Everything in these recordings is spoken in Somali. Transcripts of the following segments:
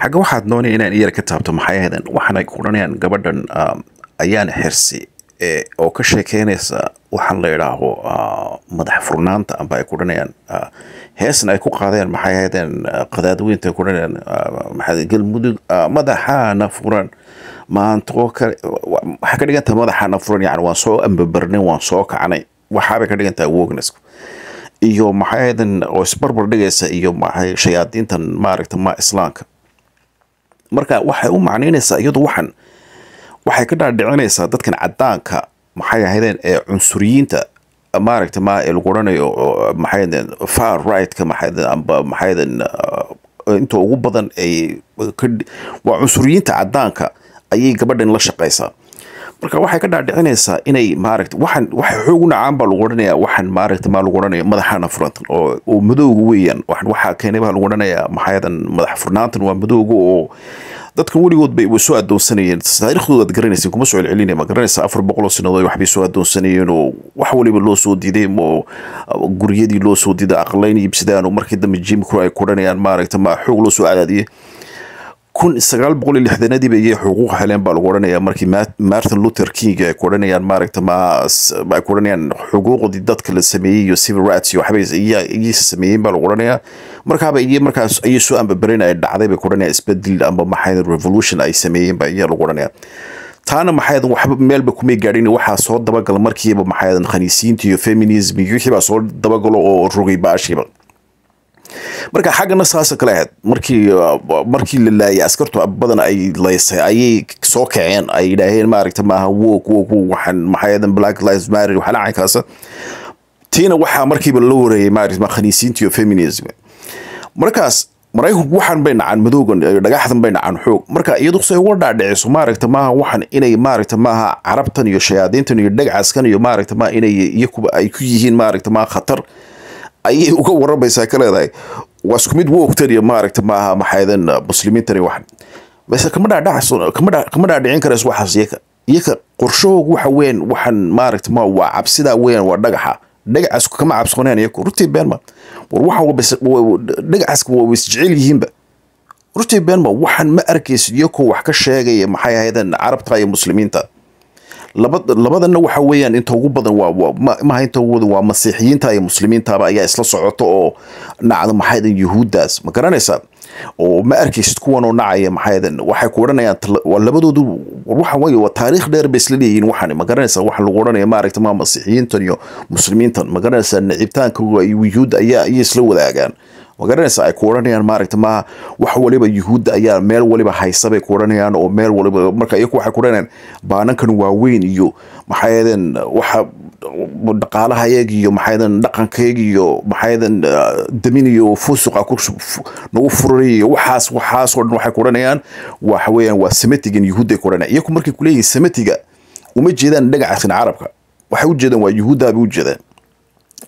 xagga waxaad doonay inaan iyar ka taabto maxayaadan waxaanay ku gabadhan um, ayaan xirsi eh, oo ka sheekeynaysa waxaan la idhaaho uh, madax furnaanta amba ay ku uh, heesna ay ku qaadeen maxay ahaydeen uh, qadaadweynta ay ku galmudug madaxaana furan maantoo kale waxaa ka dhigantaha madaxaana furan yacni waan soo ambabarnay waan soo kacnay waxaabay ka dhigantaha wognessku iyo maxay ahaydeen oo isbarbar dhigaysa iyo maxay shayaadiintan maaragta ma islaamka marka waxay u macnaynaysaa iyadu waxan waxay ka dhaadhicinaysaa dadkan cadaanka maxay ahaydeen ee cunsuriyiinta maaragta ma ee lagu odhanayo maxaydeen far rightka maxaydeen amba maxaydeen uh, inta ugu badan ay waa cunsuriyiinta cadaanka ayay gabadhan la shaqaysaa marka waxay ka dhaadhicinaysaa inay maarata waxaan waxa xoog u nacaanbaa lagu odhanaya waxaan maarata maa lagu odhanaya madaxaana furantan oo madooga weeyaan waxaa keenay baa lagu odhanaya maxaayadan madax furnaantan waa madooga oo dadka weligood bay soo adoonsanayeen taariikhdooda ad garanaysa kuma soo celcelinaya ma garanaysa afar boqoloo sanadood waxbay soo adoonsanayeen oo wax waliba loo soo diiday oo guryadii loo soo diiday aqlayn iibsadaan oo markii dambe jimcro ay kudhanayaan maaragta ma xoog loo soo cadaadiyey kun sagaal boqol iyo lixdanadiiba iyay xuquuq heleen baa lagu odhanaya markii martin luther king ay ku odhanayaan maaragta ma ay ku odhanayaan xuquuqdii dadka la sameeyey iyo civil rights iyo waxba iyayse sameeyeen baa lagu odhanaya markaaba iyo markaas iyo soo ambaberin ay dhacday bay ku odhanayaan isbedel ama maxay revolution ay sameeyeen baa iyaa lagu odhanaya taana maxayd waxba meelba kumay gaadhin waxaa soo dabagala markiiba maxayd khaniisiinta iyo feminism iyo wixii baa soo dabagalo oo rogay ba marka xaggana saasa kale ahayd ah, markii la laayay askartu ah, badan ayay soo kaceen ay yidhaaheen maaragta maaha wog wog waxaan maxaayadan black lives matter waxalacan kaasa tiina waxaa markiiba la wareeyay maaragta khaniisiinta feminism markaas maraykanku waxaan bay dhacaan madoogan eh, dhagaxdan bay dhacaan xoog marka iyadu say uga dhaadhiciso maaragta maaha waxaan inay maaragta maaha carabtan iyo shayaadiintan iyo dhagcaskan iyo maaragta maaha inay iyakuba ay ku yihiin maaragta maaha khatar ayay uga waramaysaa ka leedahay waa isku mid wogtaniyo maaragta maaha maxaydan uh, muslimiintani waxan base kama dhaadhakama dhaadhicin karays waxaas iyaka iyaka qorshahoog waxa weyn waxaan maaragta ma waa cabsidaa weyn waa dhagaxa dhagacaas kama cabsooneen iyaku runtii beenma war waxa waa ways jecel yihiinba runtii beenma waxaan ma arkaysid iyako wax ka sheegaya maxay ahayden carabta iyo muslimiinta labadana waxa weeyaan inta ugu badan maha inta ugu badan waa masiixiyiinta iyo muslimiintaba ayaa isla socoto oo nacda maxaydan yuhuuddaas ma garanaysaa oo ma arkaysid kuwan oo nacaya maxaydan waxay ku odhanayaan labadoodu waxa weeye waa taariikh dheer bay isla leeyihiin waxan ma garanaysaa waxa lagu odhanaya maaragta maa masiixiyiintan iyo muslimiintan ma garanaysaa nacibtaankooga iyo yuhuudda ayaa ayay isla wadaagaan magaranaysa ay kuoranayaan maaragta maaha wax waliba yuhuudda ayaa meel waliba haysabay kuoranayaan oo meel waliba marka iyaku waxay kuoranayaan baanankan waaweyn iyo maxaydeen waxa dhaqaalahayaeg iyo maxaydeen dhaqankaeg iyo maxaydeen ah, damin iyo fusuqa nagu furanay iyo waxaas waxaasoo dhan waxay kuoranayaan waxa weeyaan waa samatigan yuhuudday kuoranayan iyaku markay kuleeyihin samatiga uma jeedaan dhagacaaskan carabka waxay u jeedaan waa yuhuuddaabay u jeedaan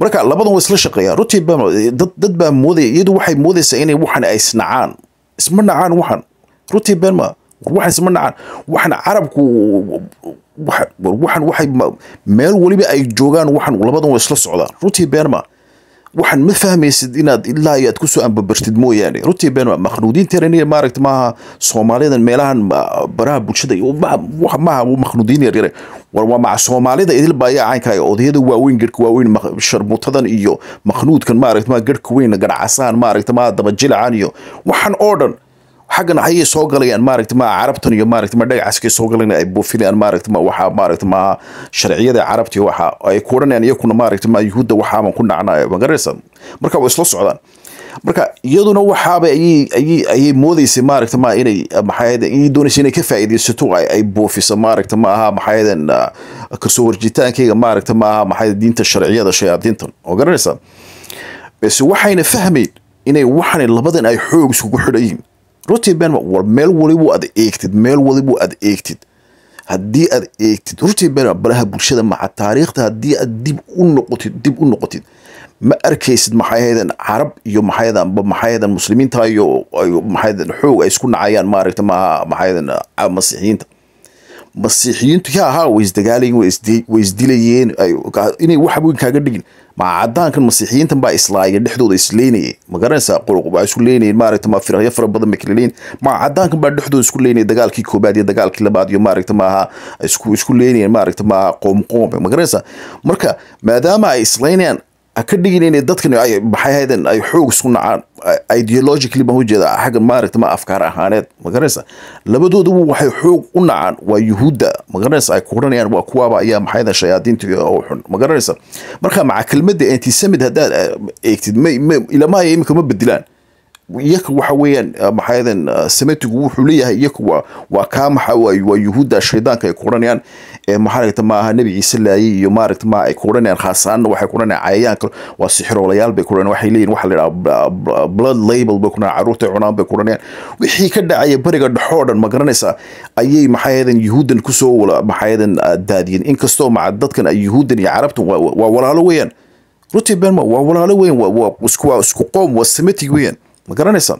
marka labadan waa isla shaqeeyaan rutii benmod dad baa mooday iyadu waxay moodaysaa inay waxan ay isnacaan isma nacaan waxan rutii benma waxan isma nacaan waxan carabku waxan waxay meel weliba ay joogaan waxan labadan waa isla socdaan rutii benma waxaan ma fahmaysid inaad ilaa iyo aad kusoo ambabartid mooyaane runtii beenma makhnuudiinteena in maaragta maaha soomaaliyadan meelahan baraha bulshada maaha makhnuudiin yaryare warwamaca soomaalida idilba ayaa cayn odayada waaweyn garhka waaweyn sharmutadan iyo makhnuudkan maaragta ma garhka weyn garcasaan maaragta ma dabajilacan iyo waxaan oo dhan xaggan ayay soo galayaan maaragta ma carabtan iyo maaragta ma dhagacaskay soo galayaan ay buufinayaan maaragta ma waxa maaragta ma sharciyada carabta iyo waxa ay ku iyakuna maaragta ma yuhuudda waxaaban ku dhacnaya magaraysan marka waa isla socdaan marka iyaduna waxaaba ayay moodeysay maaragta ma inay maxaayada iyay doonaysa inay ka faa'iidaysato ay buufiso maaragta ma aha kasoo warjitaankayga maaragta ma aha diinta sharciyada shayaadiintan oo garanaysaa base waxayna fahmayn inay waxana labadan ay xoog iskugu xidhan yihin runtii been meel walibu aad eegtid meel walibu aad eegtid haddii aad eegtid runtii been baraha bulshada maca taariikhda haddii aad dib u noqotid dib u noqotid ma arkaysid maxayhadan carab iyo maxaydanba maxaydan muslimiinta iyo maxaydan xoog ay isku nacayaan maaragta maaha maxaydan ah, masiixiyiinta masiixiyiintu yaa ahaa way isdagaalayeen way isdilayeen inay wax weyn kaaga dhigin maa caddaankan masiixiyiintan baa islaayeen dhexdooda isleynayay ma garanaysaa qurq waa isku leynayeen maaragta ma firaqyo fara badan bay kala maa caddaankan baa dhexdooda isku leynayay dagaalkii koobaad iyo dagaalkii labaad iyo maaragta maaha isku isku leynayeen maaragta maaha qoom ma garanaysaa marka maadaama ay islaynayaan ka dhigin ina dadkan maxayhaden ay xoog isku nacaan ideologically baan ujeeda xagga maaragta ma afkaar ahaaneed magaranaysa labadoodubu waxay xoog u nacaan waa yuhuudda magaranaysa ay kuranayaan waa kuwaaba ayaa maxayhaden shayaadiinta oo xun magaranaysa marka maca kelmadda antisemid haddaad eh, eegtid ilamahay iminka ma bedilaan iyaku waxa weeyaan eh, maxayhaden eh, semitigu wuxuu leeyahay iyaku waa kaamaxa waa yuhuudda shaydaanka ay kuranayaan maaragta maaha nebi ciise laayey iyo maaragta ma ay kudhaneen khaasaan waxay kudhaneen cayayaanka waa sixiroolayaal bay kudhaneen waxay leeyihin waxa la yidhaha blood label bay kudhaneen carruurtay cunaan bay kudhaneen wixii ka dhacaya beriga dhexoo dhan ma garanaysaa ayay maxaayadan yuhuuddan kusoo wala maxaayadan ah, daadiyeen inkastoo maca dadkan yuhuuddan iyo carabtan waa walaalo weeyaan ruti benma waa walaalo weyan isku qoom waa semitic weeyaan ma garanaysaa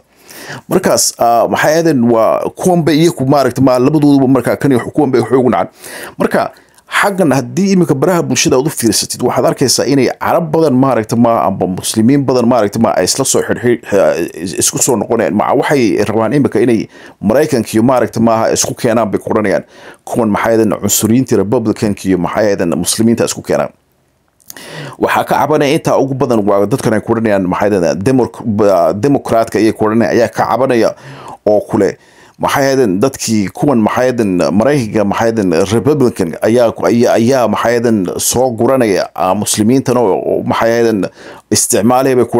markaas ah, maxay aadeen waa kuwanba iyaku maaragta ma labadooduba markaa kan kuwanba xoog nacan marka xaggan haddii iminka baraha bulshada aad u fiirsatid waxaad arkaysaa inay carab badan maaragta ma amba muslimiin badan maaragta ma ay isla soo xirxir ah, isku soo noqonayaan maca waxay rabaan iminka inay maraykankiiyo maaragta maaha isku keenaan bay qoranayaan kuwan maxay ahaden cunsuriyiinta iyo maxay ahaden muslimiinta isku keenaan waxaa ka cabanaya intaa ugu badan waa dadkan ay kuranayaan maxaa democraatka iy kuranaya ayaa ka cabanaya oo kule maxaadan dadkii kuwan maxaadan maraykanka maxaadan republican ayaa ayaa soo guranaya ah, muslimiintan oo maxaadan isticmaalaya bay ku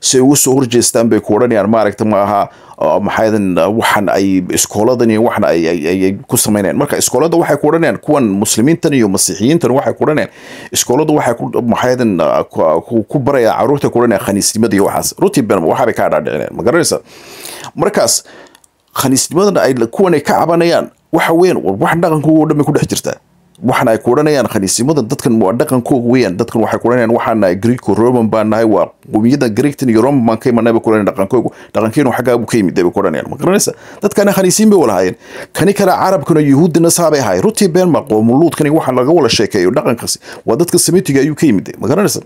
si ay ugu soo horjeestaan bay ku odhanayaan maaragta maaha ah, maxaadan ah, waxan ay iskooladan iyo waxan ayay ku samaynayaan marka iskoolada waxay ku kuwan muslimiintan iyo masiixiyiintan waxay ku odhanayaan waxay ku ku barayaan carruurta ku khaniisnimada iyo waxaas runtii waxaabay kaa dhaadhicinayaan ma garanaysa markaas khaniisnimadana ay kuwan ay ka cabanayaan waxa weyan wax dhaqankooga o dhan ku dhex jirtaa waxana ay ku odhanayaan khaniisnimadan dadkan waa dhaqankooga weeyaan dadkan waxay ku odhanayaan waxaana greeko roman baan nahay waa qowmiyadan greektan iyo roman baan ka imanay bay ku odhanayaan dhaqankoogu dhaqankeenu xaggaa ka yimid bay ku odhanayaan ma garanaysa dadkana khaniisiin bay wala haayeen kani kale carabkana yuhuudi nasaabay ahay runtii beenma qoomuluudkan iyo laga wada sheekeeyo dhaqankaasi waa dadka samitiga ayuu ka yimid ma garanaysa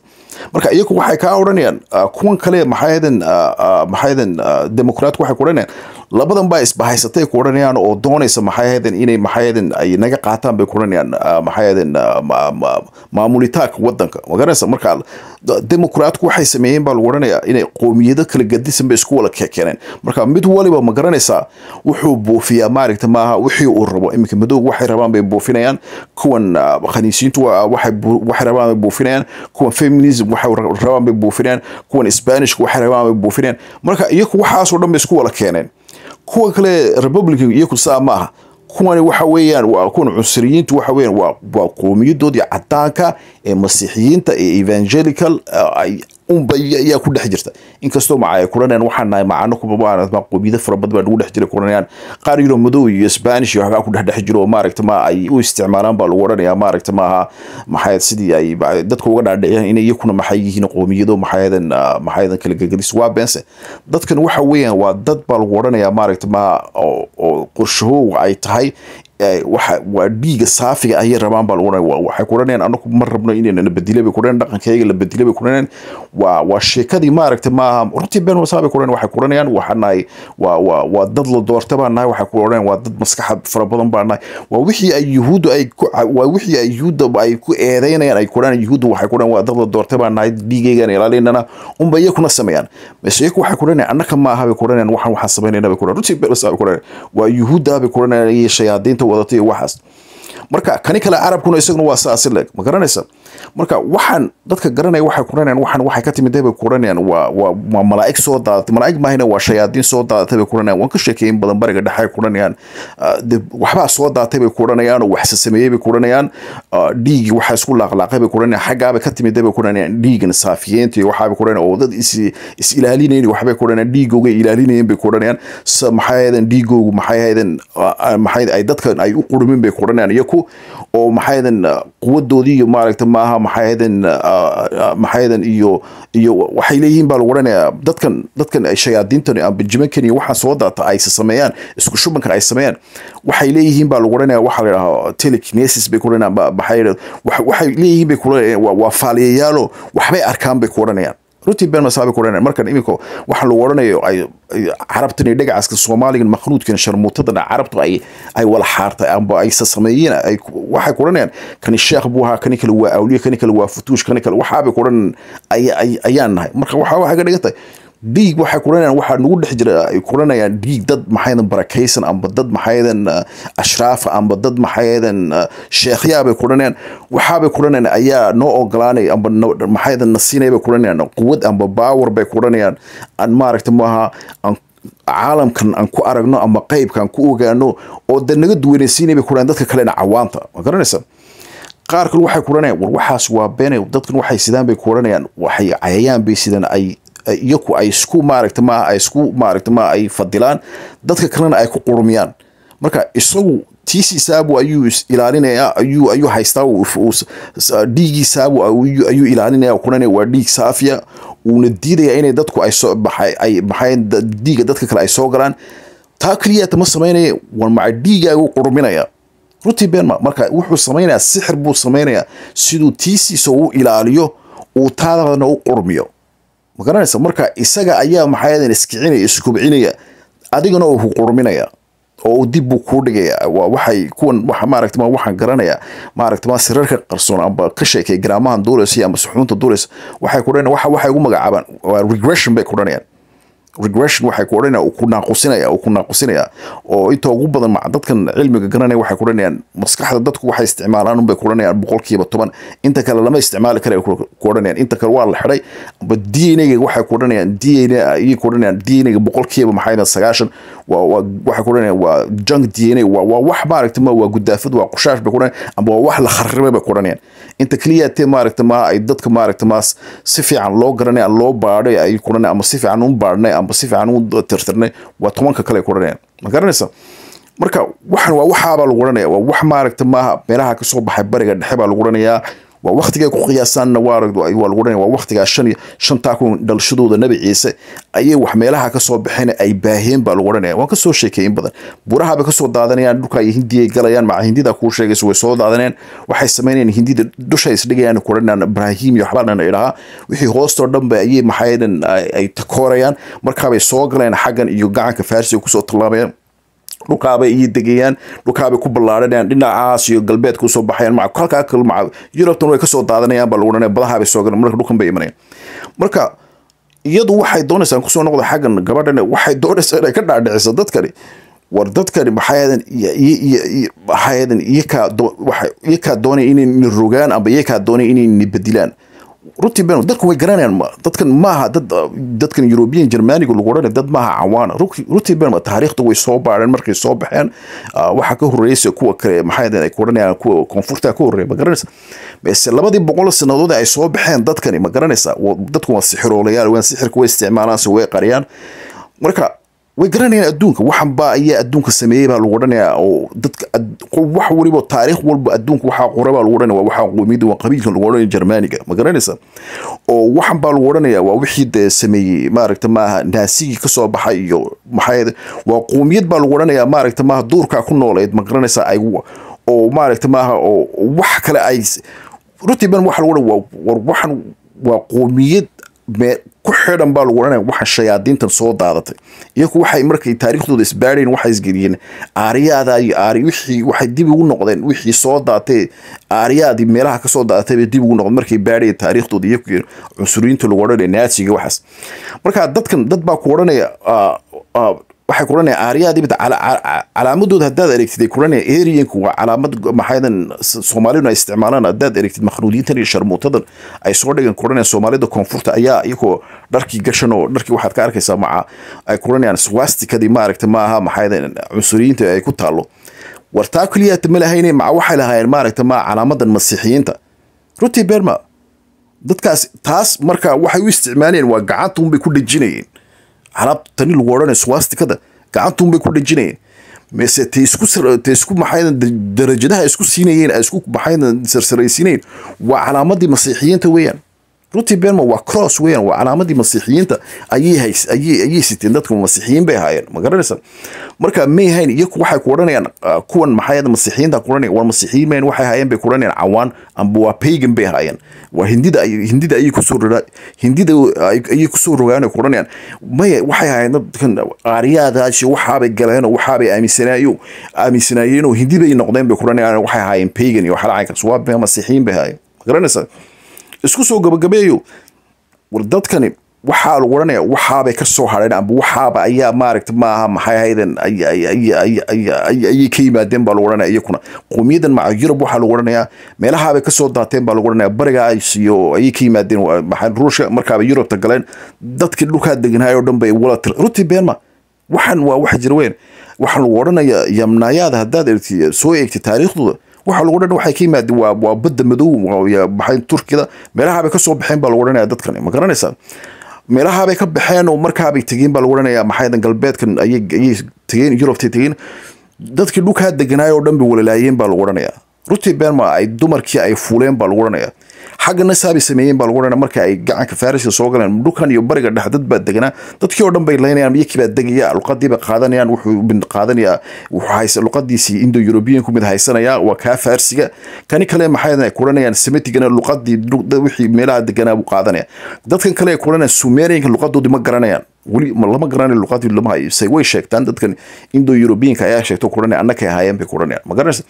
marka iyagu waxay kaa odhanayaan ah, kuwan kale maxaayadan ah, ah, maxaayadan demokraatku waxay ku odhanayaan labadan baa isbahaysatay ku odhanayaan oo doonaysa maxaayaden inay maxaayaden ay naga qaataan bay ku odhanayaan ah, maxaayaden ah, maamulitaanka wadanka magaranaysa markaa dimuqraatku waxay sameeyeen baa lagu odhanayaa inay qoomiyado kala gadisan bay isku wala keeneen marka mid waliba ma wuxuu buufiyaa maaragta maaha wixii uu rabo iminka madowga waxay rabaan bay buufinayaan kuwan ah, khaniisiintu waxay rabaan bay buufinayaan kuwan feminism waxay rabaan bay buufinayaan kuwan spanishka waxay rabaan bay buufinayaan marka iyaku waxaasoo dhan bay isku wala keeneen kuwa kale republican iyo kursaa maaha kuwani waxa weeyaan waa kuwan cunsuriyiintu waxa weyaan waa waa cadaanka ee masiixiyiinta ee evangelical unba ku dhex jirta inkastoo kulanaan waxaanahay macano qomiyada fara badan baa lagu dhex jira kulanayaan qaar yuro madow iyo spanish iyo hagaa ku dhex dhex jiro maaragta ma ay u isticmaalaan baa lagu odhanayaa maaragta maaha maxayad sidii ay dadka uga dhaadhiciyaan inay iyakuna maxay yihiin qoomiyado maxayadan maxayadan kala gegedis waa beense dadkan waxa weeyaan waa dad baa lagu odhanayaa maaragta maaha oo qorshahow ay tahay waa dhiiga saafiga ayay rabaan baa waxay kuraneen anaku ma rabno inaynana bedila bay kuraneen dhaqankayga la bedila bay kuraneen waa waa sheekadii maaragtay maaha runtii been wasaa bay waxay kuranayaan waxaan nahay waa waa dad la doorta baan nahay waxay kuranayaan waa dad maskaxa fara badan baan nahay waa wixii ay yuhuuddu ay ku waa wixii ay yuhuudda ay ku eedeynayaan ay kuranayaan yuhuuddu waxay kuranayaan waa dad la doorta baan nahay dhiigaygaan ilaalinana unba iyakuna sameeyaan mise iyaku waxay kuranayaan annaka maaha bay kuranayaan waxaan waxaan samaynayna bay kuranayaan runtii been wasaa bay waa yuhuudda bay kuranayaan iyo shayaadiinta wadatay waxaas marka kani kale carabkuna isaguna waa saasi leeg ma garanaysa marka waxaan dadka garanaya waxay kuranayaan waxaan waxay ka timid bay kuranayaan waa malaa'ig soo daadatay malaa'ig maahina waa shayaadiin soo daadatay bay kuranayaan waan ka sheekayay in badan bariga dhexe ay kuranayaan de waxbaa soo daadatay bay kuranayaan oo waxse bay kuranayaan dhiigii waxaa isku laaqlaaqay bay kuranayaan xaggaabay ka timid bay kuranayaan dhiigan saafiyeenta iyo waxaabay kuranayaan oo dad is is ilaalinayeen waxbay kuranayaan dhiigooga ilaalinayeen bay kuranayaan maxay ahaydeen dhiigoogu maxay ahaydeen maxay ay dadkan ay u qurmin bay kuranayaan iyaku oo maxay ahaydeen quwadoodii iyo maaragta maaha maxaayadan ah, ah, maxaayadan iyo iyo waxay leeyihiin baa lagu odhanayaa dadkan dadkan ay shayaadiintan aan ah, benjaminkan iyo waxaan soo daata ay sameeyaan isku shubankan ay sameeyaan waxay leeyihiin baa lagu odhanayaa waxaa la yidhahaa telekinesis bay ku odhanayaan waxay leeyihiin bay ku faaliyayaalo waxbay arkaan bay ku odhanayaan runtii been masaabi ku markan iminka waxaa lagu odhanayo ay carabtan iyo dhagacaska soomaaligan makhluudkan sharmuutadana carabtu ay ay wala xaartay amba aysa sameeyeen ay waxay ku oranayaan kani sheekh buu ahaa kani kale waa awliye kani kale waa futuush kani kale waxaabay ku odhanan ayaan nahay marka waxaa waxay ka dhigan tahay dhiig waxay kuranayaan waxaa lagu dhex jira ay kuranayaan dhiig dad maxaydan barakaysan amba dad maxaydan ashraafa ah, amba dad maxaydan ah, sheekhyaabay kuranayaan waxaabay kuranayaan ayaa noo ogolaanaya amba maxaydan nasiinaybay kuranayaan quwad amba baawar bay kuranayaan aan maaragta maaha aan caalamkan aan ku aragno ama qeybkaan ku ogaano oo dee naga duwanaysiinaybay kuranayaan dadka kalena cawaanta ma garanaysa qaar kale waxay kuranayaan war waxaas waa beenay dadkan waxay sidaan bay kuranayaan waxay cayayaan bay sidaan ay iyaku ay isku maaragta maaha ay isku maaragta maaha ay fadilaan dadka kalena ay ku qurmiyaan marka isagu tiisii saabu ayuu ilaalinayaa ayuu ayuu haystaa dhiigii ayuu ilaalinaya kunana waa dhiig saafiya uuna diidayaa inay dadku ay soo baxay baxayn dhiiga dadka kale ay soo galaan taa keliya tama samaynaya war maca dhiigaagu qurminaya runtii beenma marka wuxuu samaynayaa sixir buu samaynayaa siduu tiisiisa u ilaaliyo uu taadadana u qurmiyo ma garanaysa marka isaga ayaa maxaadan iskicinaya iskubcinaya adigana uu ku qurminaya oo buu kuu dhigaya waxay kuwan maaragt waxaan garanaya maaragt ma sirarka qarsoon amba qishayka garaamahan duulaysa iyo ama suxuunta duulaysa waxay ku dhan waxa waxay ugu magacaabaan regression bay ku dhanayaan regression waxay ku odhanaya ku naaqusinaya ku naaqusinaya oo inta ugu badan ma dadkan cilmiga garanaya waxay ku odhanayaan maskaxda dadku waxay isticmaalaan unbay ku odhanayaan boqolkiiba toban inta kale lama isticmaali kare ku odhanayaan inta kale waa la xidhay amba d n a waxay ku odhanayaan d n a ayay ku odhanayaan d n a boqolkiiba maxay sagaashan waxay ku odhanayaan waa junk d n a waa wax maaragta ma waa gudaafad waa qushaash bay ku odhanayaan amba waa wax la kharribay bay ku odhanayaan inta keliyaatee maaragta ma ay dadka maaragta maas si fiican loo garanaya loo baadhay ay ku odhanayaan ama si fiican un baadhnay amba si fiican u tirtirnay waa tobanka kale ku odhanayaan ma garanaysa marka waxaan waa waxaabaa lagu oranaya waa wax maaragta maaha meelaha kasoo baxay bariga dhexe baa lagu oranayaa waa waktiga ku qiyaasaanna waa lagu dhan waa waktigaa shantaa kun dhalashadooda nebi ciise ayay wax meelaha kasoo baxeen ay baaheen baa lagu odhanaya waan kasoo sheekeeyin badan burahabay kasoo daadanayaan dhulka ay hindiya galayaan maca hindida kuu sheegayso way soo daadaneen waxay samaynayaan hindida dusha isdhigayaan kudhanaan ibrahim iyo waxbaa idhahaa wixii hoostoo dhan ba ayay maxaydan ay takoorayaan markaabay soo galeen xaggan iyo gacanka farisiga kusoo tallaabayaan dhulkaabay iyo degayaan dhulkaabay ku ballaadhanayaan dhinacaas iyo galbeedka usoo baxayaan maca halkaa kalmaca yurubtan way kasoo daadanayaan baa lagu dhanaya badahaabay soo galan marka dhulkan bay imanayaan marka iyadu waxay doonaysaa kusoo noqda xaggan gabadhan waxay doonaysaa inay ka dhaadhiciso dadkani war dadkani maxaadan maxaadan iyakaa waxay iyakaa doonaya inay rogaan amba iyakaa doonaya inay bedilaan runtii been dadku way garanayaan dadkan maaha dad dadkan eurobian germaniga lagu odhanay dad maaha cawaana runtii been taariikhda way soo baadheen markay soo baxeen waxaa ka horreysay kuwa kale maxay ay ku odhanayaan kuwa koonfurta ka horreeya ma garanaysa balse labadii boqol sannadood ay soo baxeen dadkani ma garanaysa dadku waa sixiroolayaal waan sixirka way isticmaalaanse way qariyaan marka way garanayaan adduunka waxanbaa ayaa adduunka sameeyey baa lagu odhanaya oo dadka wax waliba taariikh walba adduunka waxaa qora baa lagu odhanaya waxaa qowmiyadda waa qabiilka lagu odhanaya germaniga ma garanaysa oo waxan baa lagu odhanaya waa wixii dee sameeyey maaragta maaha naasigii kasoo baxay iyo maxaayada waa qowmiyad baa lagu odhanaya maaragta maaha duurkaa ku nooleed ma garanaysa ay oo maaragta maaha oo wax kale ay rutiban waxa lagu odhan war waxan waa qowmiyad ku xidhan baa lagu odhanaya waxa shayaadiintan soo daadatay iyaku waxay markay taariikhdooda isbaadheen waxay isgeliyeen aariyaadaa iyo aari wixii waxay dib ugu noqdeen wixii soo daadatay aariyaadii meelaha kasoo daadatay bay dib ugu noqdeen markay baadheen taariikhdooda iyaku cunsuriyiinta lagu odhanaya naasiga waxaas marka dadkan dad baa ku odhanaya ah, ah, waxay kuran aariyadib calaamadooda hadaad eregtid kuran arianku waa calaamad maxaydan soomaaliduna ay isticmaalaan hadaad eregtid makhluudiintan iyo sharmuutadan ay soo dhigan kuran soomaalida koonfurta ayaa iyagoo dharkii gashan oo dharkii waxaad ka arkaysaa maca ay kuranayaan swastikadii maaragta maaha maxaydan cunsuriyiinta ay ku taalo wartaa keliyaata ma lahayne maca waxay lahaayeen maaragta maa calaamadan masiixiyiinta ruti berma dadkaas taas marka waxay u isticmaalayeen waa gacantunbay ku dhejinayeen alaab tani lagu odhanay swastikada bay ku dhanjinayeen mase isku maxaa darajadaha isku siinayeen isku maxaa sarsaraysiinayn waa calaamadii masiixiyiinta weeyaan runtii benmon waa cross weyan waa calaamadii masiixiyiinta ayay siteen dadku masiixiyiin bay ahaayeen ma garanaysa marka mayhayn iyaku waxay ku odhanayaan ah, kuwan maxay masiixiyiinta ku odhanaya waa masiixiyiin mayhayn waxay ahaayeen bay ku odhanayaan cawaan amba waa pagan bay ahaayeen waa hindida hindida ayay kusoo rogaa hindida ayay kusoo rogaan ku odhanayaan may waxay ahaayeen dadkan qaariyaadaasi waxaabay galeen waxaabay aaminsanaayeen aaminsanaayeen oo noqdeen bay ku odhanayaan waxay ahaayeen pagan iyo waxala waa masiixiyiin bay ahaayeen ma garanaysa isku soo gabagabeeyo dadkani waxaa lagu odhanaya waxaabay ka hadheen amba waxaaba ayaa maaragta maaha maxay hayden ayay ka yimaadeen baa lagu odhanaya iyakuna qowmiyadan maca yurub waxaa lagu odhanayaa meelahaabay kasoo daateen baa lagu odhanaya bariga iyo ayay ka yimaadeen ruushka markaaba yurubta galeen dadkii dhulkaa deganhayo dhan bay walatil runtii beenma waxaan waa wax jira weyn lagu odhanayaa yamnaayaada haddaad soo eegtay taariikhdooda waxa lagu dhan waxay ka yimaad waa badda madow baxayn turkida meelahaabay kasoo baxeen baa lagu odhanaya dadkan ma garanaysaa meelahaabay ka baxeen oo markaabay tegeen baa lagu odhanaya maxay galbeedkan ayay tegeen yurubtay tegeen dadkii dhulkaa deganaay o dhan bay walalaayeen baa lagu odhanayaa rutii beenma ay dumarkii ay fuuleen baa lagu odhanayaa xagga nasaabay sameeyeen baa lagu dhana marka ay gacanka farriska soo galeen dhukan iyo bariga dhex dad baa deganaa dadkii oo dhan bay laynayaan iyakii degaya luqadii qaadanayaan wuxuu qaadanayaa wuxuu haysa luqadiisii indo european ku mid haysanayaa waa kaa farsiga kani kale maxay kuranayaan semitigana luqadii wixii meelaha deganaa buu qaadanaya dadkan kale ay kuranayaan sumerianka luqadoodii ma garanayaan weli lama garanayo luqadii lama hayo se way sheegtaan dadkan indo europeanka ayaa sheegto kuranaya annakay ahaayeen bay kuranayaan ma garanaysa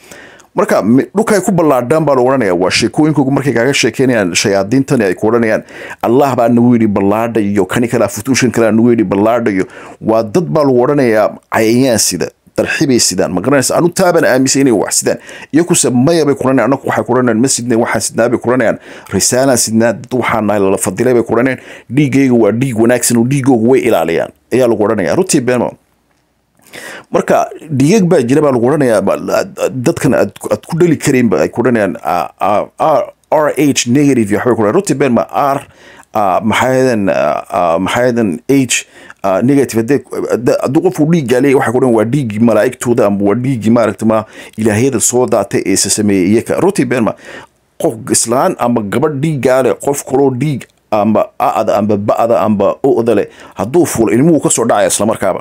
marka dhulka ay ku ballaadhaan baa la odhanaya waa sheekooyinku markay kaaga sheekeynayaan shayaadiintani ay ku odhanayaan allah baa nagu yidhi ballaadha kani kalea futuushan kalea nagu yidhi ballaadha waa dad baa lagu odhanayaa cayayaan sida darxibay sidaan ma garanaysa anu taabana aaminsan inay wax sidaan iyakuse maya bay kuranayaan annagu waxay kuranayaan ma waxaan sidnaa bay kuranayaan risaalaan sidnaa dad waxaan nahay lala fadilay bay kuranayaan dhiiggayga waa dhiig wanaagsan oo dhiiggooga way ilaaliyaan ayaa lagu odhanaya runtii beno marka dhigag baa jira baa lagu odhanaya dadkan aad ku dhali karayn ba ay ku odhanayaan r h negative waxbay ku runtii been ma r maxaadan maxaadan h negative haddii qofku dhiig gaaliyay waxay ku dhan waa dhiiggii malaa'igtooda ama waa dhiiggii maaragta ma ilaahyada soo daatay ee isa sameeyey iyaka runtii ma qof islaan ama gabadh dhiig gaale qof kaloo dhiig amba a amba ba-da amba o-da leh hadduu fuulo ilmuhu ka soo dhacaya islamarkaaba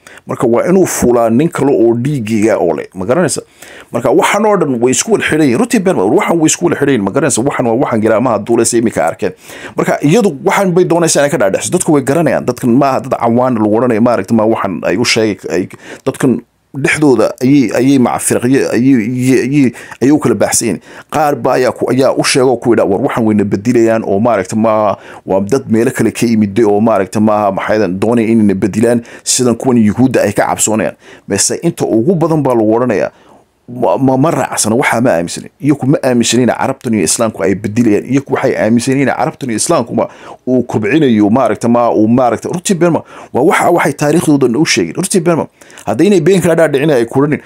marka waa inuu fulaa nin kale oo dhiigiga oo leh ma garanaysa marka waxaan oo dhan way isku wal xidhayin ruti benmar waxan way isku wal ma garanaysa waxan waa waxaan galaamaha duulaysa iminka arkeen marka iyadu waxan bay doonaysa inay ka dhaadhexso dadku way garanayaan dadkan maaha dad cawaan lagu odhanayo maaragta ma waxan ay u sheegay dadkan dhexdooda ayay ayay ayay u kala baaxsanyahin qaar ba ayaa ayaa u sheego ku idha war waxaan weyna bedilayaan oo maaragta maaha waa dad meelo kale ka yimiday oo maaragta maaha maxaydan doonaya inayna bedilaan sidan kuwan yuhuudda ay ka cabsoonayaan mase inta ugu badan baa lagu odhanayaa ma raacsana waxaa ma aaminsana iyaku ma aaminsaniina carabtan iyo islaamku ay bedilayaan iyaku waxay aaminsaniina carabtan iyo islaamkuma uu kobcinayo maaragta ma uu maaragta runtii beenma waa waxa waxay taariikhdoodan u sheegeen runtii beenma haddaynay been kala dhaa ay kuranin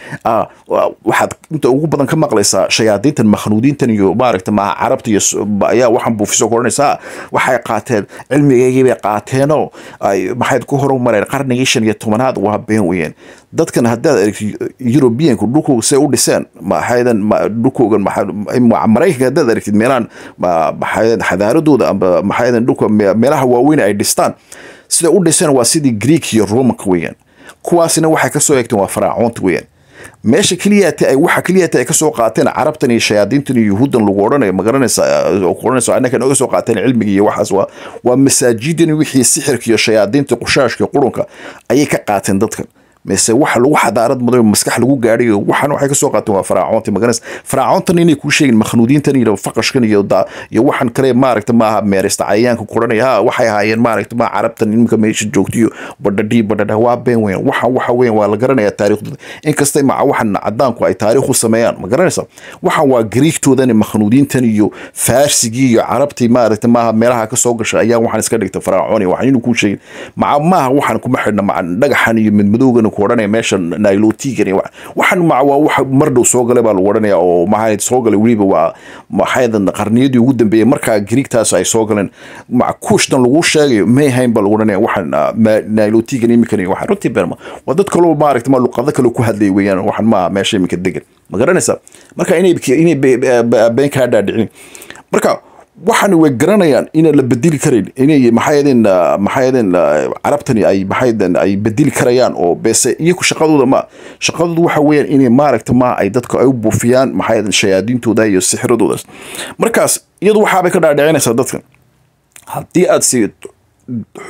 waxaad inta ugu badan ka maqlaysaa shayaadiintan makhnuudiintan iyo maaragta ma carabta iyo ayaa waxaan buufiso koranaysaa waxay qaateen cilmigeygii bay qaateenoo maxayd ku horumareen qarnigii shan iyo tobanaad waa been weyaan dadkan haddaad aragtid eurobianku dhulkooga say u dhiseen maxaydan dhulkoogan maraykanka haddaad aragtid meelahan maxayd xadaaradooda amba maxaydan dhulka meelaha waaweyn ay dhistaan sida u dhiseen waa sidii greek iyo romanka weeyaan kuwaasina waxay kasoo eegteen waa faraacoonta weeyaan meesha keliyata ay waxa keliyata ay kasoo qaateen carabtan iyo shayaadiintan iyo yuhuuddan lagu odhanayo magaranaysa eh, oranayso annakan soo qaateen cilmiga iyo waxaas waa waa masaajidan wixii sixirka iyo shayaadiinta qushaashka iyo qurunka ayay ka qaateen dadkan mise wax lagu xadaarad mudan maskax lagu gaadhayo waxaan waxay kasoo qaateen waa faraacoonta maganas faraacoontan inay kuu sheegin makhnuudiintan iyo faqashkan iyo iyo waxaan kale maaragta maaha meerista cayayaanka kuranaya ha waxay ahaayeen maaragta maa carabtan iminka meesha joogtiyo badhadhii badhadha waa been weyn waxaan waxa weyn waa la garanayaa taariikhdooda inkasta maca waxan cadaanku ay taariikhu sameeyaan ma garanaysa waxaan waa griigtoodan makhnuudiintan iyo faarsigii iyo carabtii maaragta maaha meelaha kasoo gasha ayaan waxaan iska dhigta faraacoon waxaan inuu kuu sheegin maca maaha waxaan kuma xidhna maca dhagaxan iyo midmadowgan markuu odhanaya meeshan nailotigan waxaan maca waa wax mar dhow soo galay baa lagu odhanaya oo maahayd soo galay weliba waa maxaydan qarniyadii ugu dambeeyay markaa griigtaas ay soo galeen maca kuushdan lagu sheegayo may hayn baa lagu odhanaya waxaan ah, nailotigan imikan waxaan runtii beerma waa dad kaloo maaragta ma luqado kale ku hadlay weeyaan waxaan maa meesha iminka degan ma garanaysaa marka inay inay been kaa dhaadhicin marka waxaan way garanayaan inaan la bedeli karayn inay maxaaden maxaaden carabtani ay maxaaden ay bedeli karayaan oo bese iyaku shaqadooda ma shaqadooda waxa weeyaan inay maaragta ma ay dadka ay u buufiyaan maxaaden shayaadiintooda iyo sixiradoodas markaas iyadu waxaabay ka dhaadhicinaysaa dadka haddii aad si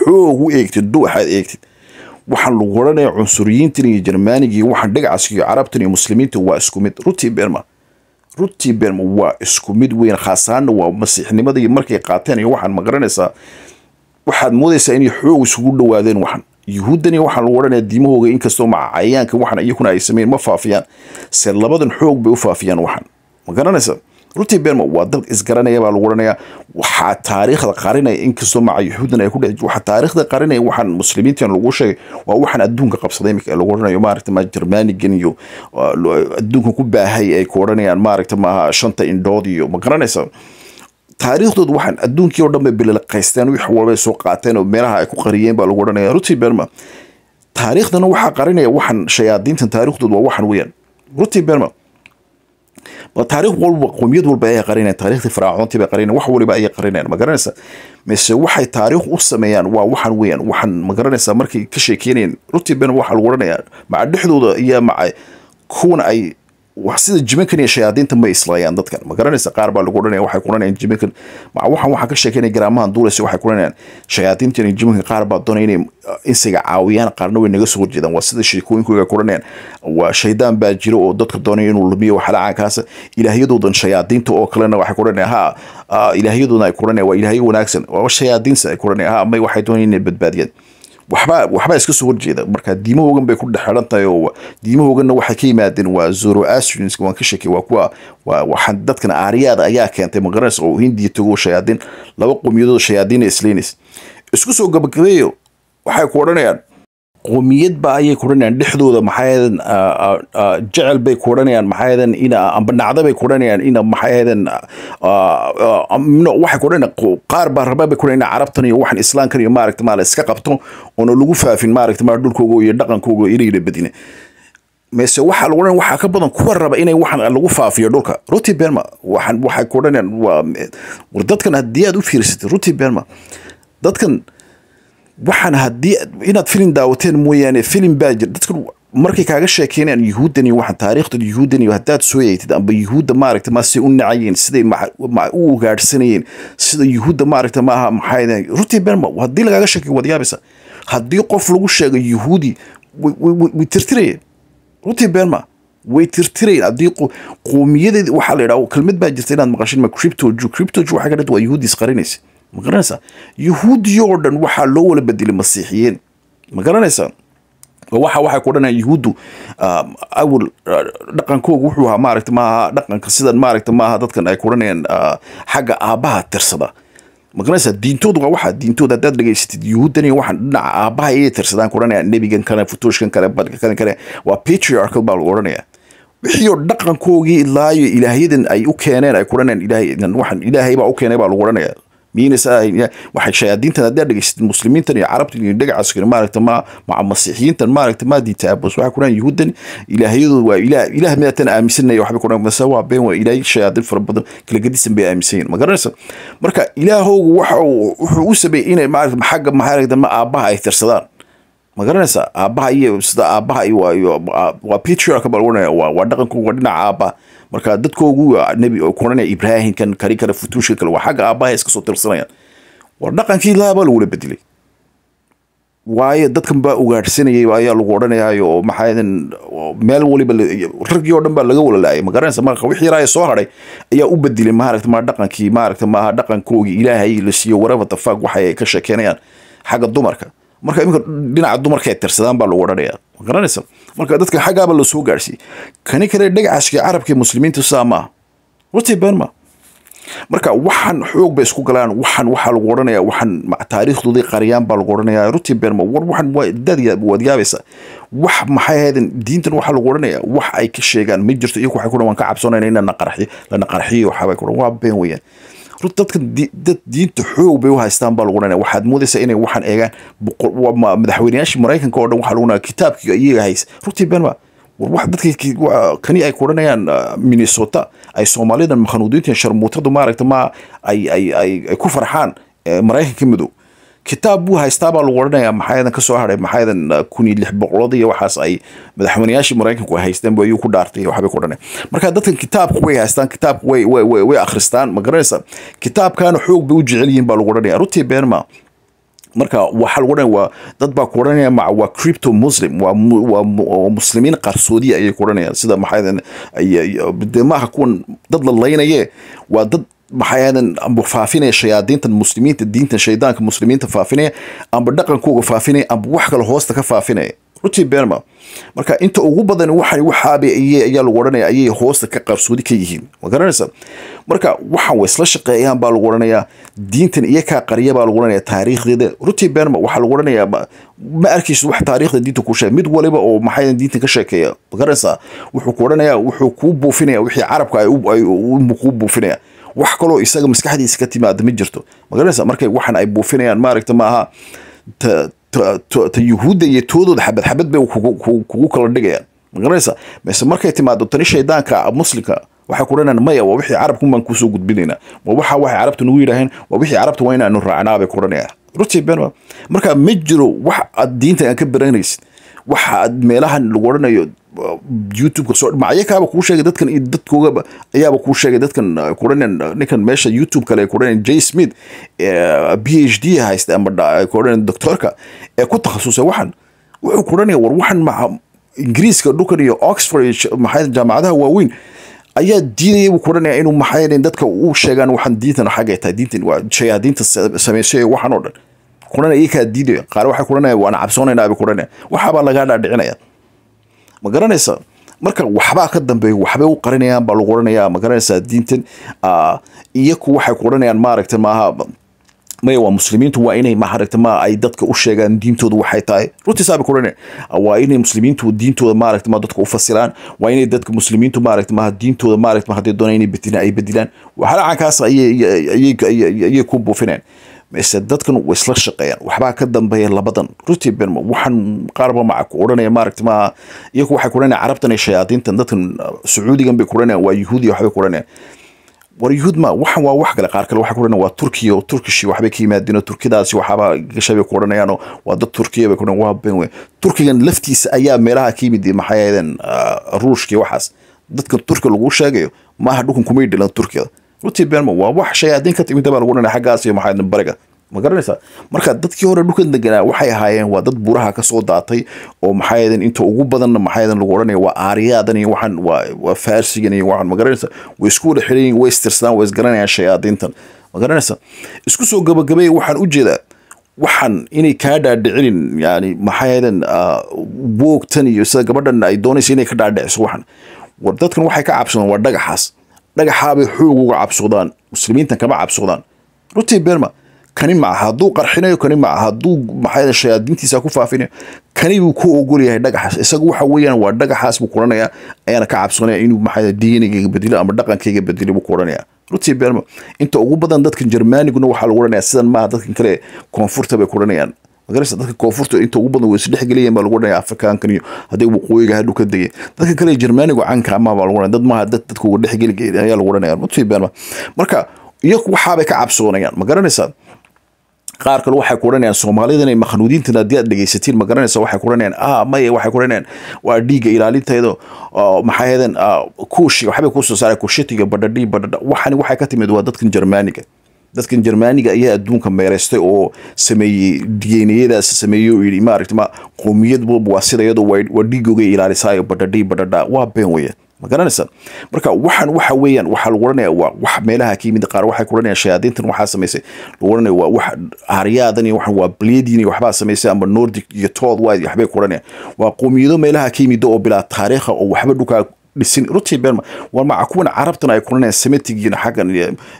xoog u eegtid duw waxaad eegtid waxaan lagu odhanayaa cunsuriyiintan iyo jermaanigii waxaan dhagacaas iyo carabtan iyo muslimiinta waa isku mid runtii beerma runtii waa isku mid weyn khaasaana waa masiixnimadii markay qaateen iyo waxaan ma garanaysaa waxaad moodaysaa inay xoog isugu dhawaadeen waxan yuhuuddani waxaan lagu odhanaya diimahooga inkastoo macayaanka waxan iyakuna ay sameyn ma faafiyaan se labadan xoog bay u faafiyaan waxan ma garanaysaa runtii benmo waa dal isgaranaya baa lagu odhanayaa waxaa taariikhda qarinaya inkastoo maca yuhuudan ay kudhe waxaa taariikhda qarinaya waxaan muslimiintan lagu sheegay waa waxaan adduunka qabsaday iminka lagu odhanayo maaragta ma jermanigan iyo adduunka ku baahay ay ku odhanayaan maaragta maaha shanta indhood iyo ma garanaysa taariikhdooda waxaan adduunkii o dhan bay bililaqaysteen wix soo qaateen oo meelaha ay ku qariyeen baa lagu odhanaya runtii benma taariikhdana waxaa qarinaya waxaan shayaadiintan taariikhdooda waa waxaan weyaan runtii benma taarikh walba qomiyad walba ayay qarinayan taarikhdi faraacoontiibay qarinayan wax waliba ayay qarinayaan ma garanaysaa mise waxay taarikh u sameeyaan waa waxan weyaan waxaan ma garanaysaa markay ka sheekeynayeen rutiben waxa lagu odhanayaa maca dhexdooda iyo maca kuwan ay sida jimankan iyo shayaadiintan ma islayaan dadkan ma garanaysa qaar baa lagu odhanaya waxay kuranayaan jimankan waxaan waxaa ka sheekeynaya garaamahan duulaysa waxay kuranayaan shayaadiintan iyo jimankan qaar baa doonaya inay insiga caawiyaan qaarna way naga soo horjeedaan waa sida sheekooyinkooga kuranayaan waa shaydaan baa jiro oo dadka doonaya inuu lumiyo waxalacaankaasa ilaahyadoodan shayaadiinta oo kalena waxay kuranayaan ha ilaahyadoodana ay kuranayaan waa ilaahyo wanaagsan waa shayaadiinsa ay kuranayaan ha may waxay doonayaan inay badbaadiyaan waxba waxbaa iska soo horjeeda marka diimahoogan bay ku dhex dhexeehan tahay oo diimahooganna waxay ka yimaadeen waa zoroastrians waan ka shekay waa kuwa waa waxaan dadkan aariyaada ayaa keentay maqaranaysa oo hindiya tago shayaadiin laba qowmiyadood shayaadiina islaynaysa isku soo gabagabeeyo waxay ku odhanayaan qoomiyadba ayay kudhanayaan dhexdooda maxaadan jecel bay kudhanayaan maxaadan in amba nacdo bay kudhanayaan in maxaadan waxay kudhanayaan qaar baa rabaa bay kudhanayaan carabtan iyo waxaan islaamkan iyo maaragta maala iska qabto oona lagu faafin maaragta maa dhulkooga iyo dhaqankooga inayna badine mise waxaa lagu odhan waxaa ka badan kuwa raba inay waxaan lagu faafiyo dhulka ruti berma waxaan waxay kudhanayaan waa war dadkan haddii aad u fiirsatay ruti berma dadkan waxaan hadii inaad filim daawateen mooyaane filim baa jira dadka markay kaaga sheekeynayaan yuhuudan iyo waxaan taariikhdan yuhuuddan iyo haddaad sooyaytid amba yuhuudda maaragta maasay u nacayeen siday u ugaadhsanayeen sida yuhuudda maaragta maaha maxaa runtii benma haddii lagaaga sheekeeyo waad yaabaysa haddii qof lagu sheego yuhuudi way tirtirayeen runtii benma way tirtirayeen haddii qowmiyadeed waxaa la yidhaha kelmad baa jirta inaad maqashin ma criptoju criptoju waxaa ka dhata waa yuhuuddiis qarinaysa ma garanaysaa yuhuudiya oo dhan waxaa loo wala bedelay masiixiyiin ma garanaysaa waxa waxay ku odhanayaan yuhuuddu um, awal uh, dhaqankooga wuxuu ahaa maaragta maaha dhaqanka sidan maaragta maaha dadkan ay ku odhanayaan uh, xagga aabbaha tirsada ma diintoodu waa waxaa diintooda haddaad dhegaysatid yuhuuddani waxaan dhinaca aabbaha iyay tirsadaan ku odhanayaan nebigan kale futuushkan kale badkakan kale waa patriarchal baa lagu odhanayaa wixii oo dhaqankoogii ilaayo ilaahyadan ay u keeneen ay ku odhanayaan ilaahay waxaan ilaahay baa u keenay baa lagu odhanayaa Ah, waxay shayaadiintan haddaa dhegeysatid muslimiintan iyo carabtan iyo dhagacaskani maaragta ma masiixiyiintan maaragta ma diitaabos waxay kuran yuhuudan ilaahyadood waa ilaah ilaah miyaatan aaminsanaya waxbay kuran mase waa been waa ilaahay shayaadiin fara badan kala bay aaminsanyiin ma garanaysa marka ilaahoogu waxa wuxuu u sameeyey inay maaragta xagga maaragta ma aabbaha ay tirsadaan ma garanaysa aabbaha iyo sida aabbaha iyo ah, waa picture ka balwanaya waa dhaqanku waa dhinaca aabbaha marka dadkoogu kuranaa ibraahimkan kari kale futuushka kale waa xagga aabaha iskasoo tirsanayaan war dhaqankii laaba lagula bedelay waayo dadkan baa ugaadhsanayay ayaa lagu odhanayaayo oo maxaadan meel waliba raggii oo dhan baa laga walalaayay magaranaysa marka wixii raaya soo hadhay ayaa u bedelay maaragta ma dhaqankii maaragta maaha dhaqankoogii ilaahay la siiyo whatever the fuck waxa ay ka sheekeynayaan xagga dumarka marka iminka dhinaca dumarkaay tirsadaan baa lagu dhadhaya wa garanaysa marka dadka xaggaaba lasoo gaarsiiyey kani kale dhagacashka carabka ee saa maaha wartii been maa marka waxaan xoog bay isku galaan waxaan waxaa lagu odhanaya waxaan taariikhdoodii qariyaan baa lagu odhanaya runtii beenma war waxaan waadad yaabaysa wax maxay ahaydeen diintan waxaa lagu odhanaya wax ay ka sheegaan ma jirto iyagu waxay ku dhan waan ka cabsonayna inaan na qarxiyo lana qarxiyo waxaabay ku dhan waa been weyaan rut dadka dad diinta xoog bay u haystaan baa laguhan waxaad moodaysaa inay waxaan eegaan madaxweyneyaashii maraykanka oo dhan waxaa lagu kitaabkii iyaga haysa runtii benma dadka kani ay kuranayaan ah, minnesota ay soomaalida makhanuudiinta sharmuutadu maaragta ma ay ku farxaan eh, maraykanka madow kitaab buu haystaa baa lagu odhanayaa maxaadan kasoo haray maxaadan uh, kun iyo lix boqolad waxaas ay madaxweynayaashii maraykanku ay haysteenbu ayuu ku dhaartay waxbay ku odhanaya marka dadkan kitaabku way haystaan kitaabku way way way akhristaan ma garanaysa kitaabkaana xoog bay u jecel yihiin baa lagu odhanaya runtii beenma marka waxaa lagu odhanaya waa dad baa ku odhanaya maca waa crypto muslim waa waa muslimiin qarsoodiya ayay ku odhanayaan sida maxaadan de maaha kuwan dad la laynaye waa dad maxaayaadan anba faafinaya shayaadiintan muslimiinta diintan shaydaanka muslimiinta faafinaya anba dhaqankuuga faafinaya anba wax kale hoosta ka faafinaya ruti berma marka inta ugu badan waxa waxaaba ayaa lagu odhanaya ayay hoosta ka qaabsoodi ka yihiin ma garanaysa marka waxaan way isla shaqeeyaan baa lagu odhanayaa diintan iyo kaa baa lagu odhanaya taariikhdeeda ruti berma waxaa lagu odhanayaa ma arkaysid wax taariikhda diinta ku sheeg mid waliba oo maxay diintan ka sheekeeya ma garanaysa wuxuu ku odhanayaa wuxuu kuu buufinayaa wixii carabka ay kuu buufinaya wax kaloo isaga maskaxdiisa ka timaada ma jirto magaranaysa markay waxan ay buufinayaan maaragta maaha ta yuhuudda iyo toodooda xabad xabad bay kugu kala dhigayaan magaranaysa mase markay timaado tani shaydaanka ah, muslimka waxay kudhanaan maya waa wixii carabkun baan kuusoo gudbinaynaa waa waxa waxay carabta nagu yidhaaheen waa wixii carabta waa inaanu raacnaa bay kudhanayaan runtii been markaa ma jiro wax aad diinta aan ka baranaysid waxaad meelahan lagu odhanayo youtube-ka soo macaya kaaba kuu sheegay dadkan iyo dadkoogaba ayaaba kuu sheegay dadkan ah, kuhanan ah, ninkan meesha youtube kale kuhanan j smith b eh, h d haysta ama eh, kuhanan doctorka ee ku takhasusay waxan wuxuu kuhanaya war waxan ma ingiriiska dhulkan iyo oxford maxay jaamacadaha waaweyn ayaa diidaya buu kuhanaya inuu maxay dadka u sheegaan waxaan diintan xaggay tahay diintan waa shayaadiinta sameysay waxaan oo dhan kuran iyakaadiiday qaar waxay kuranaya waan cabsoonaynaaba kuranaya waxaabaa lagaa dhaadhicinaya ma garanaysa marka waxbaa ka dambeeya waxbay u qarinayaan baa lagu oranaya ma garanaysaa diintan iyaku waxay ku oranayaan maaragta maaha maya waa muslimiintu waa inay maaragta ma ay dadka u sheegaan diintooda waxay tahay runtiisaaba kuranaya waa inay muslimiintu diintooda maaragta ma dadka u fasiraan waa inay dadka muslimiintu maaragta maha diintooda maaragta ma haddii doonaan inay bedilaan waxyaala caankaas ayay ayay ayay ku buufinayaan mise dadkan way isla shaqeeyaan waxbaa ka dambeeya labadan runtii benmo waxaan qaarba maca ku odhanaya maaragta maaha iyaku waxay ku odhanaya carabtan iyo shayaadiintan dadkan uh, sacuudigan bay ku odhanayaan waa yuhuudiya waxbay ku odhanayaan war yuhuud ma waxan waa wax kale qaar kale waxay ku odhanayaan waa turkiya oo turkishi waxbay ka yimaadeen oo turkidaasi waxaaba gashay bay ku odhanayaan oo waa dad turkiya bay ku odhanayaan waa ben turkigan laftiisa ayaa meelaha ka yimid maxay ahaydeen uh, ruushkii waxaas dadkan turkiga lagu sheegayo maaha dhukan kumay dhilan turkiyada runtii beenma waa wax shayaadiin ka timida baan ugu dhanay xaggaas iyo maxaadin bariga ma garanaysaa marka dadkii hore dhulka deganaa waxay ahaayeen waa dad buraha kasoo daatay oo maxaayadan inta ugu badanna maxaayadan lagu odhanaya waa aariyaadan iyo waxaan waa faarsigan iyo waxaan ma garanaysaa way isku wada xiran yihin way istirsadaan way isgaranayaan shayaadiintan ma garanaysaa isku soo gabagabaya waxaan u jeedaa waxaan inay kaa dhaadhicinin yani maxaayadan woogtan ah, iyo sida gabadhan ay doonaysa inay ka dhaadhiciso waxan war dadkan waxay ka cabsadaan waa dhagaxaas dhagaxaabay xoog uga cabsuqdaan muslimiintan kama cabsuqdaan rutii berma kani maaha hadduu qarxinayo kani maaha hadduu maxaa shayaadiintiisa ku faafinayo kani buu ku ogol yahay dhagaxaas isagu waxa weeyaan waa dhagaxaas buu kuranayaa ayaana ka cabsanaya inuu maxaa diinigayga bedilo ama dhaqankayga bedilo buu ku odhanayaa rutii berma inta ugu badan dadkan jermaaniguna waxaa lagu odhanayaa sidan maaha dadkan kale koonfurta bay ku odhanayaan magarasa dadka koonfurta inta ugu badan way isdhexgelayeen baa lagu dhanaya afrikaankan iyo hadday waqooyiga hadhu ka degeen dadka kale germanigu canka amaha baa lagu dhanaya dad maaha dad dadka uga dhexgeli ayaa lagu dhanaya ma fiibeen marka iyagu waxaabay ka cabsoonayaan ma garanaysaa qaar kale waxay ku odhanayaan soomaaliyada makhnuudiintan haddii aad dhegaysatiin ma garanaysa waxay ku odhanayaan ah maye waxay ku odhanayaan waa dhiigga ilaalinteedo maxay ahaydeen ah, kuushi waxbay kusoo saareen kushitiga badhadhii badhadha waxani waxay ka timid waa dadkan germaniga dadkan jermaniga ayaa adduunka meereystay oo sameeyey digeynayadaasi sameeyey oo yidhi walba waa sidayadoo waa dhiigogay ilaalisaayo badhadhii badhadhaa waa been weeyaan ma garanaysa marka waxaan waxa weeyaan waxaa lagu oranaya waa wax meelaha ka yimid qaar waxay ku oranayaan shayaadiintan waxaa samaysay lagu oranaya waa wax aryaadan iyo waxan waa bleedin iyo waxbaa samaysay ama nordic iyo tood wide waxbay ku oranayaan waa qoomiyado meelaha ka yimida oo bilaa taariikha oo waxba dhulkaa dhisin rutii beerma war kuwan carabtan ay kulanayaan samatigiina xaggan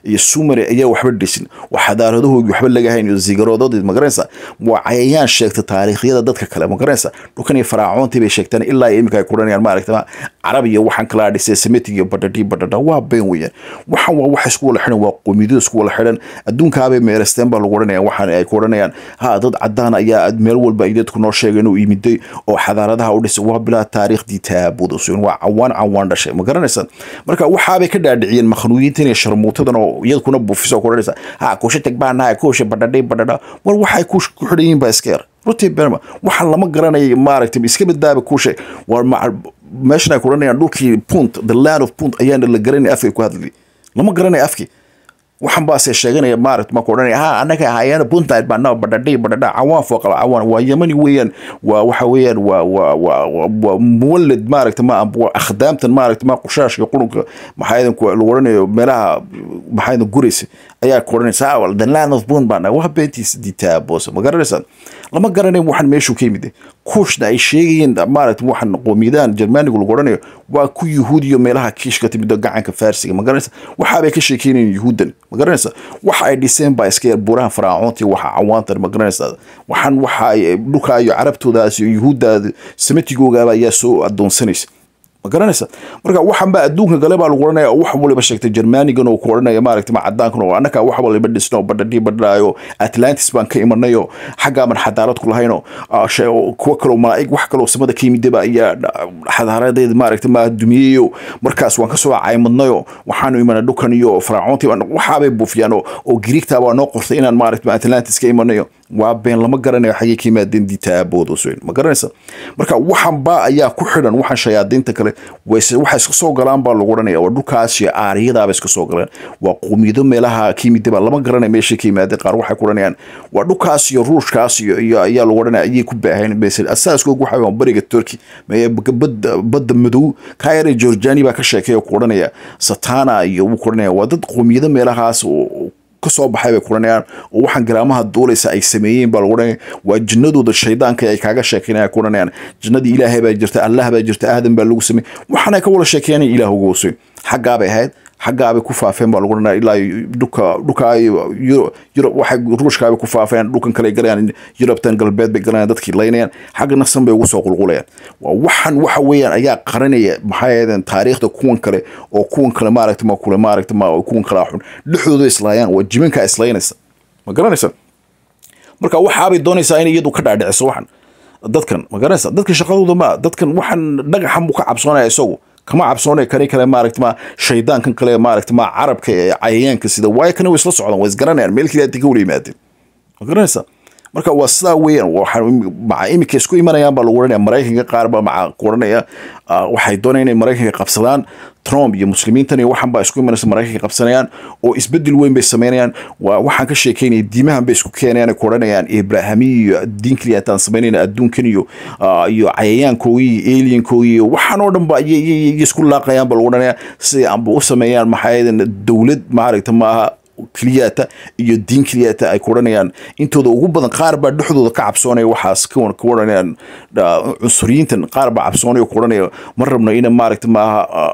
iyo sumari ayaa waxba dhisin wa waxba laga hayn iyo zigaroodoodii magaranaysa waa cayayaan sheegta taariikhyada dadka kale magaranaysa dhukan iyo faraacoontii bay sheegteen ilaa iyo iminka ay kulanayaan maaragta carab iyo waxaan kalaa dhisay samatig iyo badhadhii badhadha waa been weeyaan waxaan waa wax isku wala xidhan waa qoomiyadada isku wala xidhan adduunkaabay meereysteen baa lagu odhanaya waxaan ay ku odhanayaan ha dad cadaan ayaa meel walba ay noo sheega inuu yimiday oo xadaaradaha u dhisay waa bilaa taariikhdii taabudusun waa cawaan gacan waan dhashay ma garanaysa marka waxaabay ka dhaadhiciyeen makhluuyiinta inay sharmuutadan oo iyadkuna buufiso kudhanaysa ha kooshe tagbanaha kooshe badhadhay badhadha war waxay ku xidhan yihiin baa iska yar runtii berma waxa lama garanaya maaragtay iska badbaaba kuushe war meeshan ay kudhanayaan dhulkii punt the land of punt ayaana la garanaya afkay ku hadli lama garanaya afkii waxan baase sheeganaya maaragt marku odhanaya ha annaga hayana puntland baanaa badhadhay badhadha cawaan fooqal cawaan waa yamani weeyaan waa waxa weeyaan waa waa waa maaragta ma ah, akhdaamtan maaragta ma ah, qushaashka qurunka maxaa idan lagu odhanayo meelaha maxaa idan guraysa ayaa ku odhanaya saawal the land of puntland waa beentiisa ditaaboosa ma garanaysaan lama garanayn waxaan meeshuu ka yimid kuushna ay sheegayeen maaragta waxaan qoomiyadahan jermaanigu lagu odhanayo waa ku yuhuudiyo meelaha kiishka timido gacanka farsiga magaranaysa waxaabay ka sheekeynayeen yuhuuddan magaranaysa waxa ay dhiseen baa iska yar buuraha faraacoonta waxa cawaantan magaranaysa waxaan waxa dhulkaayo carabtoodaas iyo yuhuuddaada samatigoogaaba ayaa soo adoonsanaysa magaranaysa marka waxan baa adduunka gale baa lagu ohanaya oo wax waliba sheegtay germanigan oo ku ohanaya maaragta ma cadaankan oo annaka wax waliba dhisno badhadhii badhaayo atlantis baan ka imanayo xaggaaban xadaarad ku lahaynoo ah, kuwo kaloo malaa'ig wax kaloo samada ka yimidaba ayaa ah, xadaaradeed maaragta ma dumiyeyo markaas waan kasoo caymadnayo waxaanu imana dhukan iyo faraacoontii waxaabay buufiyaan oo giriigtaa waa noo qortay inaan maaragta atlantis ka imanayo waa been lama garanayo xagee ka yimaadeen diinta aabahoodasoyn ma garanaysa marka waxan ayaa ku xidhan waxaan shayaadiinta kale waxa iska soo galaan baa lagu odhanaya waa dhulkaasiyo aariyadaaba iska soo galeen waa qumido meelaha ka lama garanay meeshay ka yimaadeen qaar waxay ku odhanayaan waa dhulkaas iyo ruushkaas iyo iyo ayaa lagu odhanaya ayay ku baahayn asaaskoogu waxa waa bariga turkey badda badda madow kaayare georgiani baa ka sheekay ku odhanaya satana iyo wuu ku odhanaya waa dad qumiyado meelahaas kasoo baxay bay kuranayaan oo waxaan galaamaha duulaysa ay sameeyeen baa lagu dhanaya waa jinnadooda shaydaanka ay kaaga sheekeynaya kuranayaan jinnadii ilaahay baa jirta allah baa jirta aadan baa lagu sameeyey waxaanay ka wada sheekeynaya ilaah ugu hoosey xaggaa ahayd xaggaabay ku faafeen baa lagu dhanaa ilaa dhuka dhuka yurub waxay ruushkaabay ku faafeen dhulkan kale galayaan yurubtan galbeed bay galayaan dadkii laynayaan xagga nafsan bay ugu soo qulqulayaan waa waxan waxa weeyaan ayaa qaranaya maxaa taariikhda kuwan kale oo kuwan kale maaragta ma kule maaragta ma kuwan kale ah xun dhexdooda islaayaan waa jiminkaa islaynaysa ma garanaysa marka waxaabay doonaysaa in iyadu ka dhaadhiciso waxan dadkan ma garanaysa dadkan shaqadooda ma dadkan waxan dhagaxan buu ka cabsoonaya isagu kama cabsoona kani kale maaragt ma shaydaankan kale maaragt ma carabka ee cayayaanka sida waayo kani way isla socdaan waa isgaranayaan meel kale adigga wala yimaadeen waa garanaysaa marka waa sidaa weyaan waxaa iminka isku imanayaan baa lagu odhanaya maraykanka qaar baa maxaa ku odhanaya ah, waxay doonayaan inay maraykanka qabsadaan trump iyo muslimiintaniyo waxaan isku imanaysa maraykanka qabsanayaan oo isbedel weyn bay sameynayaan waa waxaan ka sheekeynaya diimahan bay isku keenayaan koranayaan ibrahamiy iyo diin kaliyataan sameynayna adduunkan iyo iyo cayayaankoogii iyo alienkoogii iyo waxaan dhan ba isku laaqayaan ba lagu dhanaya siday anba u sameeyaan maxaa dowlad maaragta maaha kliyata iyo diin kliyata ay kuodhanayaan intooda ugu badan qaar baa dhexdooda ka cabsoonaya waxaas ka odhanayaan cunsuriyiintan qaar baa cabsoonayo ku odhanaya ma rabno ina maaragta maaha ah,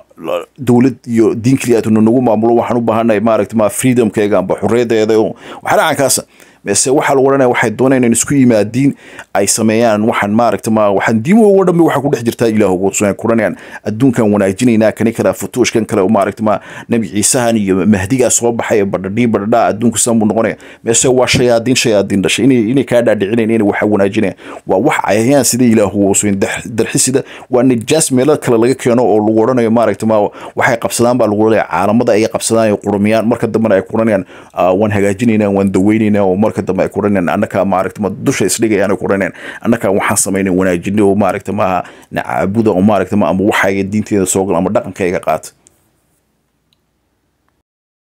dowlad iyo diin kliyata nanagu maamulo waxaan u baahanay maaragta maaha freedomkeegaanba xurriyadeeda waxaa dhacankaasa mise waxaa lagu ohanaya waxay dooneen in isku yimaadiin ay sameeyaan waxaan maaragta ma waxaan diimo ugu dhambe waxaa ku dhex jirtaa ilaah ugu kuranayaan adduunkan wanaajinaynaa kani kala futuushkan kale maaragta ma nabi ciisahan iyo mahdigaa soo baxay badhadhii badhadhaa adduunku sidan buu noqonaya mise waa shayaadiin shayaadiin dhashay inay inay kaa dhaadhicinayna inay waxaa wanaajinayaan waa wax cayayaan sida ilaah ugu usooyin darxisida waa nijaas meelo kale laga keeno oo lagu odhanayo maaragta ma waxay qabsadaan baa lagu odhanaya caalamada ayay qabsadaan ay qurmiyaan marka dambena ay quranayaan ah, waan hagaajinaynaa waan daweynaynaa oo mar marka dambe ay kuraneen annakaa maaragta ma dusha isdhigayaan ay kuraneen annakaa waxaan samaynayn wanaajinay oo maaragta maaha nacaabuda oo maaragta ama waxayga diinteeda soo gal ama dhaqankayga qaata